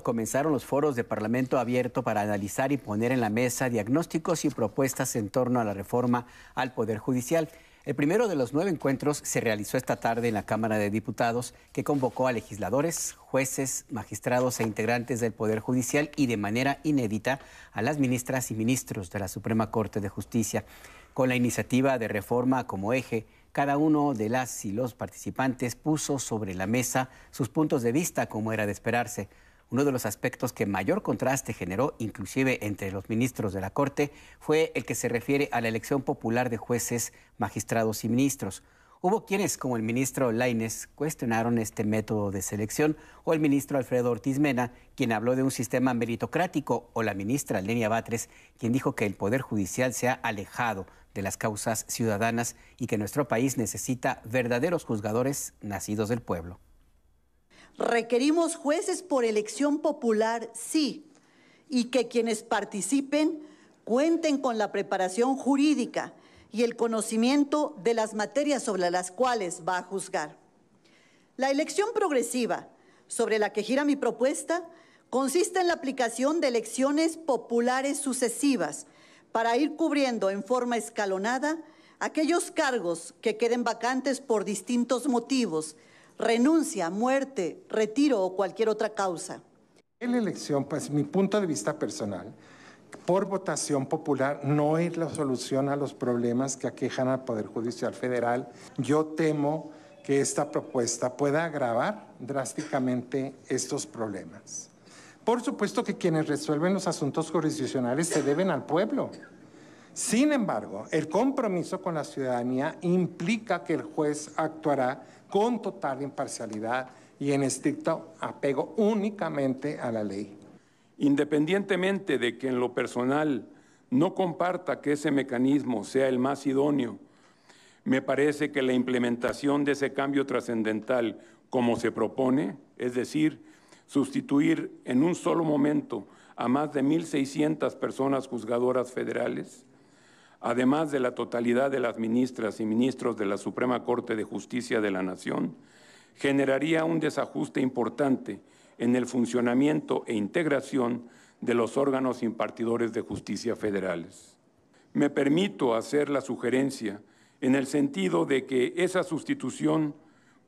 comenzaron los foros de Parlamento abierto para analizar y poner en la mesa diagnósticos y propuestas en torno a la reforma al Poder Judicial. El primero de los nueve encuentros se realizó esta tarde en la Cámara de Diputados, que convocó a legisladores, jueces, magistrados e integrantes del Poder Judicial y de manera inédita a las ministras y ministros de la Suprema Corte de Justicia. Con la iniciativa de reforma como eje, cada uno de las y los participantes puso sobre la mesa sus puntos de vista como era de esperarse. Uno de los aspectos que mayor contraste generó, inclusive entre los ministros de la Corte, fue el que se refiere a la elección popular de jueces, magistrados y ministros. Hubo quienes, como el ministro Laines, cuestionaron este método de selección, o el ministro Alfredo Ortiz Mena, quien habló de un sistema meritocrático, o la ministra Lenia Batres, quien dijo que el Poder Judicial se ha alejado de las causas ciudadanas y que nuestro país necesita verdaderos juzgadores nacidos del pueblo. Requerimos jueces por elección popular, sí, y que quienes participen cuenten con la preparación jurídica y el conocimiento de las materias sobre las cuales va a juzgar. La elección progresiva, sobre la que gira mi propuesta, consiste en la aplicación de elecciones populares sucesivas para ir cubriendo en forma escalonada aquellos cargos que queden vacantes por distintos motivos, renuncia, muerte, retiro o cualquier otra causa. En la elección, pues mi punto de vista personal, por votación popular no es la solución a los problemas que aquejan al Poder Judicial Federal. Yo temo que esta propuesta pueda agravar drásticamente estos problemas. Por supuesto que quienes resuelven los asuntos jurisdiccionales se deben al pueblo. Sin embargo, el compromiso con la ciudadanía implica que el juez actuará con total imparcialidad y en estricto apego únicamente a la ley. Independientemente de que en lo personal no comparta que ese mecanismo sea el más idóneo, me parece que la implementación de ese cambio trascendental como se propone, es decir, sustituir en un solo momento a más de 1.600 personas juzgadoras federales, además de la totalidad de las ministras y ministros de la Suprema Corte de Justicia de la Nación, generaría un desajuste importante en el funcionamiento e integración de los órganos impartidores de justicia federales. Me permito hacer la sugerencia en el sentido de que esa sustitución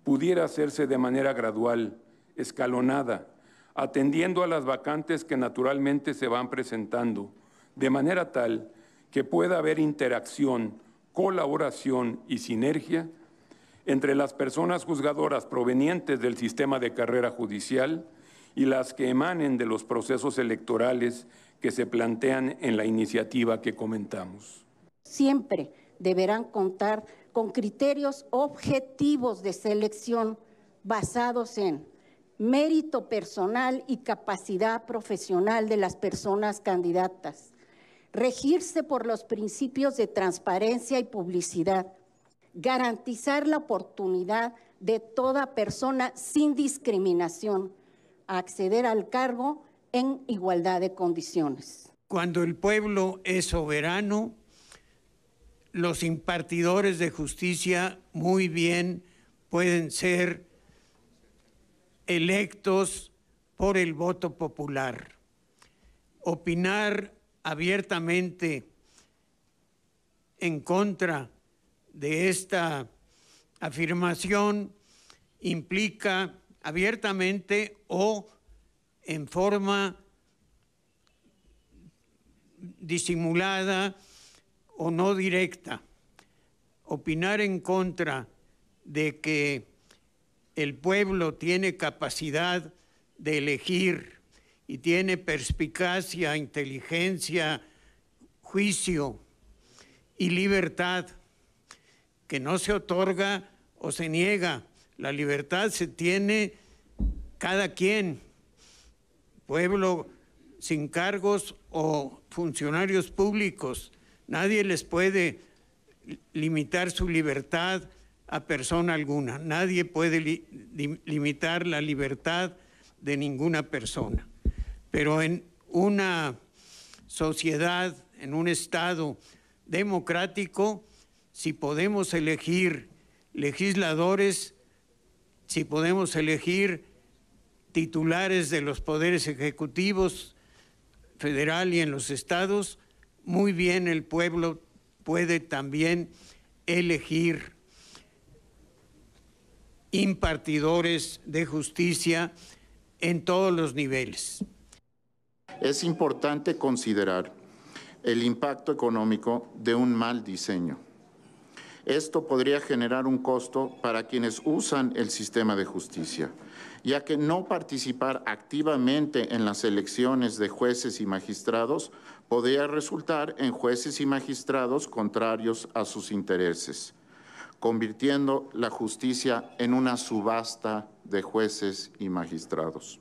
pudiera hacerse de manera gradual, escalonada, atendiendo a las vacantes que naturalmente se van presentando, de manera tal que pueda haber interacción, colaboración y sinergia entre las personas juzgadoras provenientes del sistema de carrera judicial y las que emanen de los procesos electorales que se plantean en la iniciativa que comentamos. Siempre deberán contar con criterios objetivos de selección basados en mérito personal y capacidad profesional de las personas candidatas regirse por los principios de transparencia y publicidad, garantizar la oportunidad de toda persona sin discriminación a acceder al cargo en igualdad de condiciones. Cuando el pueblo es soberano, los impartidores de justicia muy bien pueden ser electos por el voto popular. Opinar abiertamente en contra de esta afirmación implica abiertamente o en forma disimulada o no directa. Opinar en contra de que el pueblo tiene capacidad de elegir y tiene perspicacia, inteligencia, juicio y libertad, que no se otorga o se niega. La libertad se tiene cada quien, pueblo sin cargos o funcionarios públicos. Nadie les puede limitar su libertad a persona alguna. Nadie puede limitar la libertad de ninguna persona. Pero en una sociedad, en un Estado democrático, si podemos elegir legisladores, si podemos elegir titulares de los poderes ejecutivos federal y en los estados, muy bien el pueblo puede también elegir impartidores de justicia en todos los niveles es importante considerar el impacto económico de un mal diseño. Esto podría generar un costo para quienes usan el sistema de justicia, ya que no participar activamente en las elecciones de jueces y magistrados podría resultar en jueces y magistrados contrarios a sus intereses, convirtiendo la justicia en una subasta de jueces y magistrados.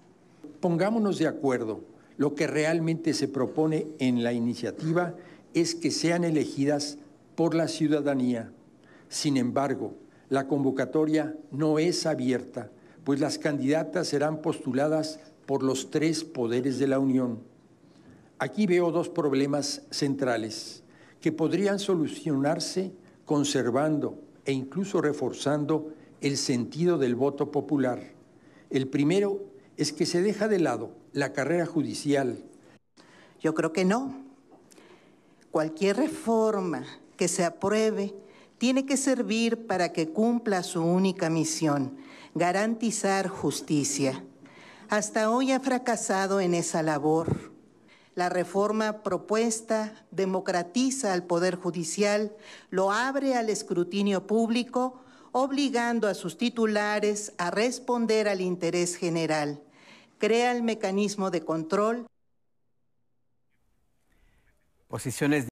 Pongámonos de acuerdo lo que realmente se propone en la iniciativa es que sean elegidas por la ciudadanía. Sin embargo, la convocatoria no es abierta, pues las candidatas serán postuladas por los tres poderes de la Unión. Aquí veo dos problemas centrales que podrían solucionarse conservando e incluso reforzando el sentido del voto popular. El primero es que se deja de lado la carrera judicial. Yo creo que no. Cualquier reforma que se apruebe tiene que servir para que cumpla su única misión, garantizar justicia. Hasta hoy ha fracasado en esa labor. La reforma propuesta democratiza al Poder Judicial, lo abre al escrutinio público, obligando a sus titulares a responder al interés general crea el mecanismo de control. Posiciones